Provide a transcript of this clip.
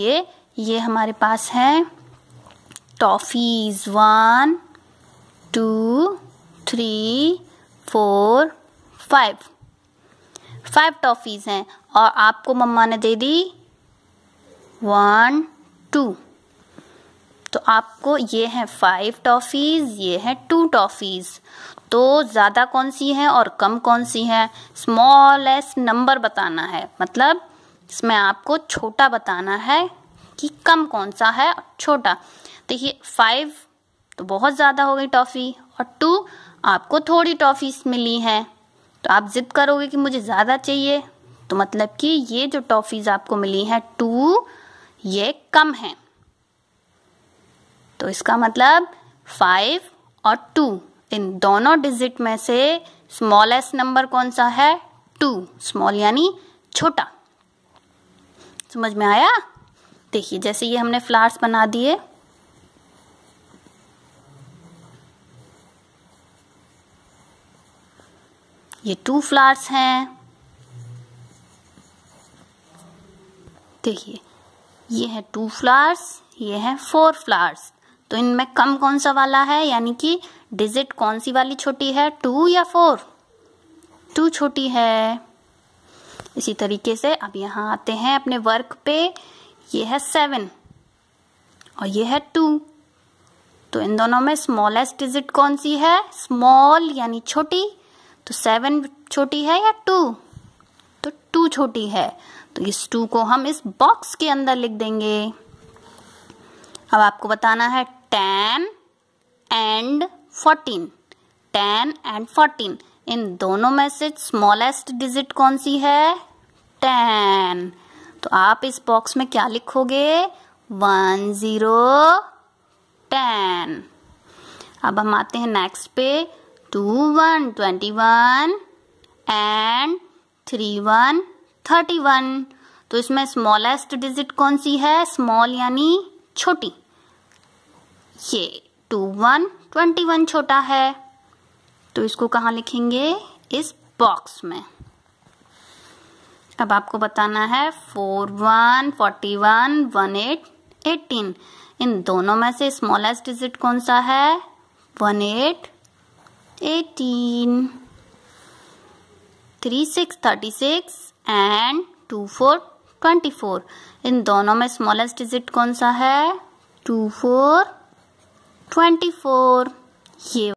ये ये हमारे पास है toffees one two three four five five toffees हैं और आपको मम्मा ने दे दी वन टू तो आपको ये है फाइव टॉफ़ीज़ ये है टू टॉफ़ीज़ तो ज़्यादा कौन सी है और कम कौन सी है स्मॉलेस्ट नंबर बताना है मतलब इसमें आपको छोटा बताना है कि कम कौन सा है छोटा देखिए फाइव तो बहुत ज़्यादा हो गई टॉफ़ी और टू आपको थोड़ी टॉफी मिली हैं तो आप ज़िद करोगे कि मुझे ज़्यादा चाहिए तो मतलब कि ये जो टॉफ़ीज़ आपको मिली हैं टू ये कम हैं तो इसका मतलब फाइव और टू इन दोनों डिजिट में से स्मॉलेस्ट नंबर कौन सा है टू स्मॉल यानी छोटा समझ में आया देखिए जैसे ये हमने फ्लावर्स बना दिए ये टू फ्लावर्स हैं देखिए ये है टू फ्लावर्स ये है फोर फ्लावर्स तो इनमें कम कौन सा वाला है यानी कि डिजिट कौन सी वाली छोटी है टू या फोर टू छोटी है इसी तरीके से अब यहाँ आते हैं अपने वर्क पे ये है सेवन और ये है टू तो इन दोनों में स्मॉलेस्ट डिजिट कौन सी है स्मॉल यानी छोटी तो सेवन छोटी है या टू तो टू छोटी है तो इस टू को हम इस बॉक्स के अंदर लिख देंगे अब आपको बताना है ten and fourteen ten and fourteen इन दोनों में से स्मॉलेस्ट डिजिट कौन सी है टेन तो आप इस बॉक्स में क्या लिखोगे वन ज़ीरो टेन अब हम आते हैं नेक्स्ट पे two one twenty one and three one thirty one तो इसमें स्मॉलेस्ट डिजिट कौन सी है स्मॉल यानी छोटी ये टू वन ट्वेंटी वन छोटा है तो इसको कहाँ लिखेंगे इस बॉक्स में अब आपको बताना है four one forty one one eight eighteen इन दोनों में से स्मॉलेस्ट डिजिट कौन सा है one eight eighteen three six thirty six and two four twenty four इन दोनों में स्मॉलेस्ट डिजिट कौन सा है टू फोर ट्वेंटी फोर ये